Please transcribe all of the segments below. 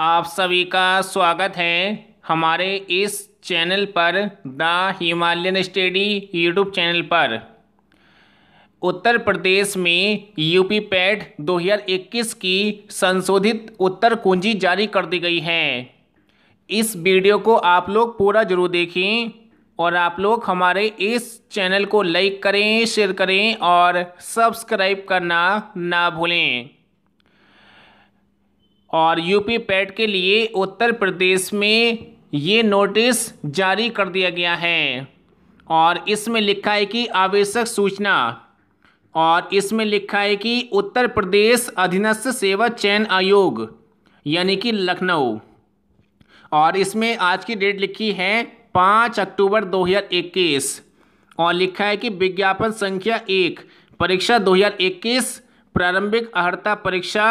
आप सभी का स्वागत है हमारे इस चैनल पर the Himalayan study YouTube channel पर उत्तर प्रदेश में यूपी पैट 2021 की संशोधित उत्तर कुंजी जारी कर दी गई है इस वीडियो को आप लोग पूरा जरूर देखें और आप लोग हमारे इस चैनल को लाइक करें शेयर करें और सब्सक्राइब करना ना भूलें और यूपी पैट के लिए उत्तर प्रदेश में ये नोटिस जारी कर दिया गया है और इसमें लिखा है कि आवश्यक सूचना और इसमें लिखा है कि उत्तर प्रदेश अधीनस्थ सेवा चयन आयोग यानी कि लखनऊ और इसमें आज की डेट लिखी है पाँच अक्टूबर 2021 और लिखा है कि विज्ञापन संख्या एक परीक्षा 2021 प्रारंभिक अर्ता परीक्षा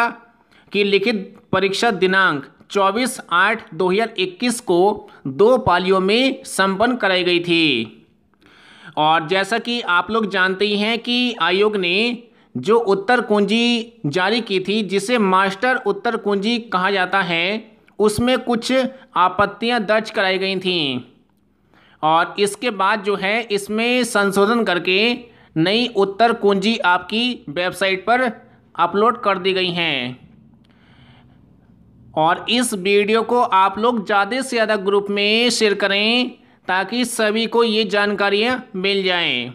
की लिखित परीक्षा दिनांक 24 आठ 2021 को दो पालियों में संपन्न कराई गई थी और जैसा कि आप लोग जानते ही हैं कि आयोग ने जो उत्तर कुंजी जारी की थी जिसे मास्टर उत्तर कुंजी कहा जाता है उसमें कुछ आपत्तियां दर्ज कराई गई थीं और इसके बाद जो है इसमें संशोधन करके नई उत्तर कुंजी आपकी वेबसाइट पर अपलोड कर दी गई हैं और इस वीडियो को आप लोग ज़्यादा से ज़्यादा ग्रुप में शेयर करें ताकि सभी को ये जानकारियाँ मिल जाएं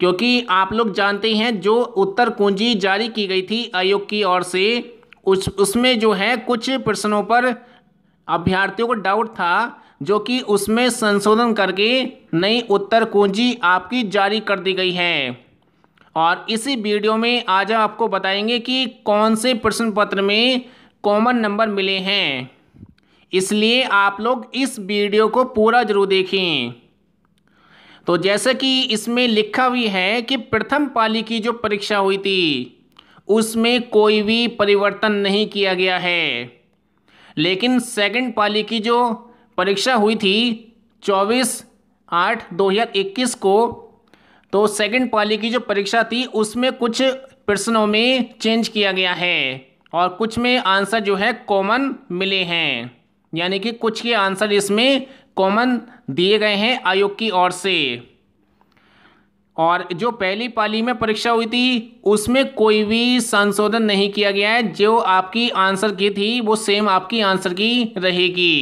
क्योंकि आप लोग जानते हैं जो उत्तर कुंजी जारी की गई थी आयोग की ओर से उस उसमें जो है कुछ प्रश्नों पर अभ्यर्थियों को डाउट था जो कि उसमें संशोधन करके नई उत्तर कुंजी आपकी जारी कर दी गई है और इसी वीडियो में आज हम आपको बताएंगे कि कौन से प्रश्न पत्र में कॉमन नंबर मिले हैं इसलिए आप लोग इस वीडियो को पूरा जरूर देखें तो जैसे कि इसमें लिखा भी है कि प्रथम पाली की जो परीक्षा हुई थी उसमें कोई भी परिवर्तन नहीं किया गया है लेकिन सेकंड पाली की जो परीक्षा हुई थी 24 आठ 2021 को तो सेकंड पाली की जो परीक्षा थी उसमें कुछ प्रश्नों में चेंज किया गया है और कुछ में आंसर जो है कॉमन मिले हैं यानी कि कुछ के आंसर इसमें कॉमन दिए गए हैं आयोग की ओर से और जो पहली पाली में परीक्षा हुई थी उसमें कोई भी संशोधन नहीं किया गया है जो आपकी आंसर की थी वो सेम आपकी आंसर की रहेगी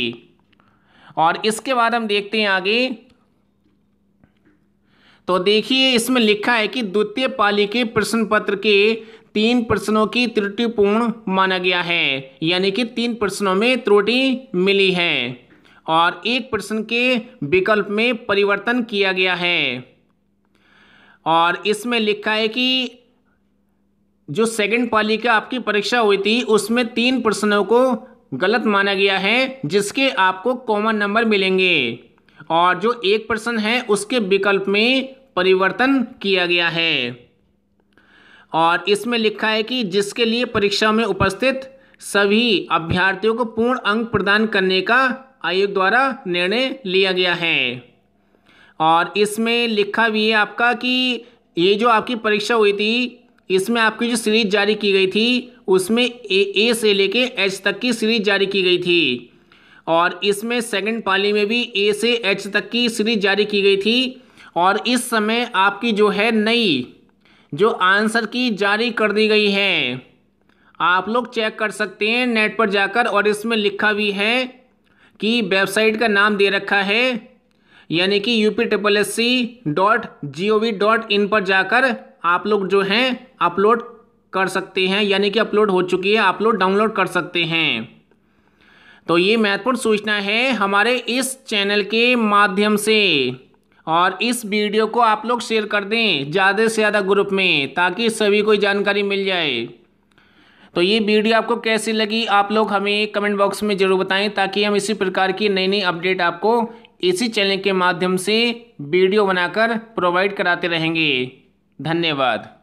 और इसके बाद हम देखते हैं आगे तो देखिए इसमें लिखा है कि द्वितीय पाली के प्रश्न पत्र के तीन प्रश्नों की त्रुटिपूर्ण माना गया है यानी कि तीन प्रश्नों में त्रुटि मिली है और एक प्रश्न के विकल्प में परिवर्तन किया गया है और इसमें लिखा है कि जो सेकंड पाली का आपकी परीक्षा हुई थी उसमें तीन प्रश्नों को गलत माना गया है जिसके आपको कॉमन नंबर मिलेंगे और जो एक प्रश्न है उसके विकल्प में परिवर्तन किया गया है और इसमें लिखा है कि जिसके लिए परीक्षा में उपस्थित सभी अभ्यर्थियों को पूर्ण अंक प्रदान करने का आयोग द्वारा निर्णय लिया गया है और इसमें लिखा भी है आपका कि ये जो आपकी परीक्षा हुई थी इसमें आपकी जो सीरीज जारी की गई थी उसमें ए ए से लेके एच तक की सीरीज जारी की गई थी और इसमें सेकंड पाली में भी ए से एच तक की सीरीज जारी की गई थी और इस समय आपकी जो है नई जो आंसर की जारी कर दी गई है आप लोग चेक कर सकते हैं नेट पर जाकर और इसमें लिखा भी है कि वेबसाइट का नाम दे रखा है यानी कि U P S C dot G O V dot in पर जाकर आप लोग जो हैं अपलोड कर सकते हैं यानी कि अपलोड हो चुकी है आप लोग डाउनलोड कर सकते हैं तो ये महत्वपूर्ण सूचना है हमारे इस चैनल के माध्यम से और इस वीडियो को आप लोग शेयर कर दें ज़्यादा से ज़्यादा ग्रुप में ताकि सभी को जानकारी मिल जाए तो ये वीडियो आपको कैसी लगी आप लोग हमें कमेंट बॉक्स में ज़रूर बताएं ताकि हम इसी प्रकार की नई नई अपडेट आपको इसी चैनल के माध्यम से वीडियो बनाकर प्रोवाइड कराते रहेंगे धन्यवाद